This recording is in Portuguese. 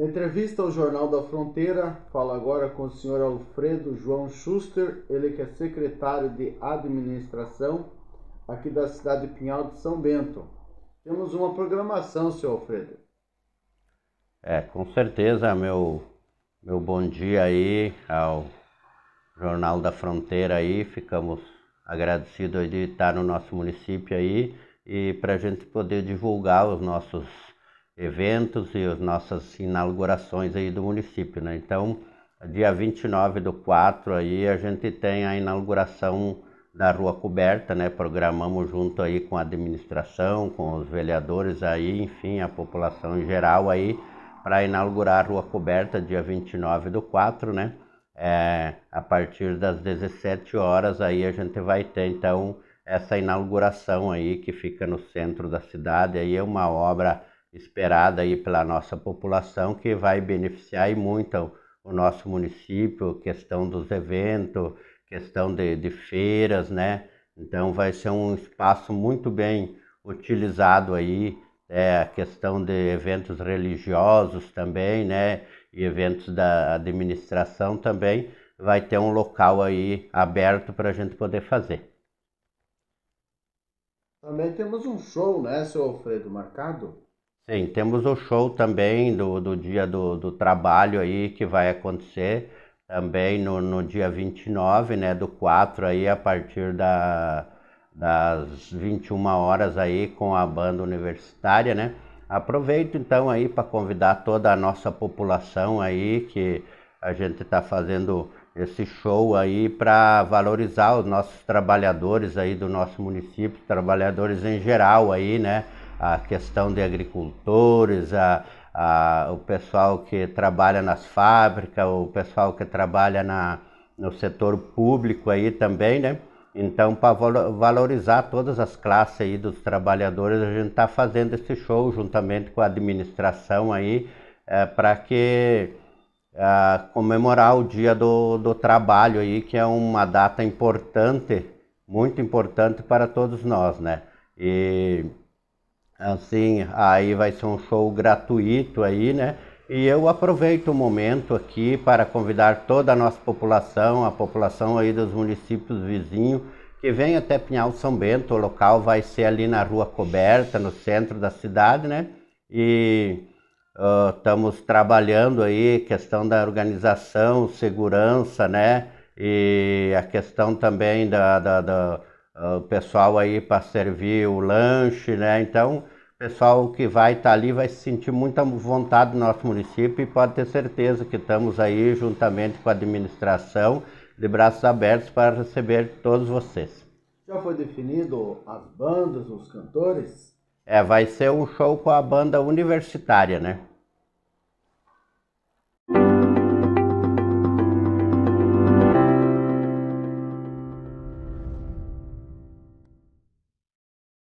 Entrevista ao Jornal da Fronteira. Fala agora com o senhor Alfredo João Schuster, ele que é secretário de administração aqui da cidade de Pinhal de São Bento. Temos uma programação, senhor Alfredo. É, com certeza, meu, meu bom dia aí ao Jornal da Fronteira aí. Ficamos agradecidos de estar no nosso município aí e para a gente poder divulgar os nossos eventos e as nossas inaugurações aí do município, né? Então, dia 29 do 4 aí a gente tem a inauguração da Rua Coberta, né? Programamos junto aí com a administração, com os vereadores aí, enfim, a população em geral aí, para inaugurar a Rua Coberta dia 29 do 4, né? É, a partir das 17 horas aí a gente vai ter então essa inauguração aí que fica no centro da cidade, aí é uma obra esperada aí pela nossa população, que vai beneficiar muito o nosso município, questão dos eventos, questão de, de feiras, né? Então vai ser um espaço muito bem utilizado aí, é, a questão de eventos religiosos também, né? E eventos da administração também, vai ter um local aí aberto para a gente poder fazer. Também temos um show, né, seu Alfredo, marcado? Sim, temos o show também do, do dia do, do trabalho aí que vai acontecer também no, no dia 29, né, do 4 aí a partir da, das 21 horas aí com a banda universitária, né? Aproveito então aí para convidar toda a nossa população aí que a gente está fazendo esse show aí para valorizar os nossos trabalhadores aí do nosso município, trabalhadores em geral aí, né? a questão de agricultores, a, a, o pessoal que trabalha nas fábricas, o pessoal que trabalha na, no setor público aí também, né? Então, para valorizar todas as classes aí dos trabalhadores, a gente está fazendo esse show juntamente com a administração aí, é, eh, para que é, comemorar o Dia do, do Trabalho aí, que é uma data importante, muito importante para todos nós, né? E Assim, aí vai ser um show gratuito aí, né? E eu aproveito o momento aqui para convidar toda a nossa população, a população aí dos municípios vizinhos, que venha até Pinhal São Bento. O local vai ser ali na Rua Coberta, no centro da cidade, né? E uh, estamos trabalhando aí questão da organização, segurança, né? E a questão também da, da, da ah, o pessoal aí para servir o lanche, né? Então, o pessoal que vai estar tá ali vai se sentir muita vontade do nosso município e pode ter certeza que estamos aí juntamente com a administração de braços abertos para receber todos vocês. Já foi definido as bandas, os cantores? É, vai ser um show com a banda universitária, né?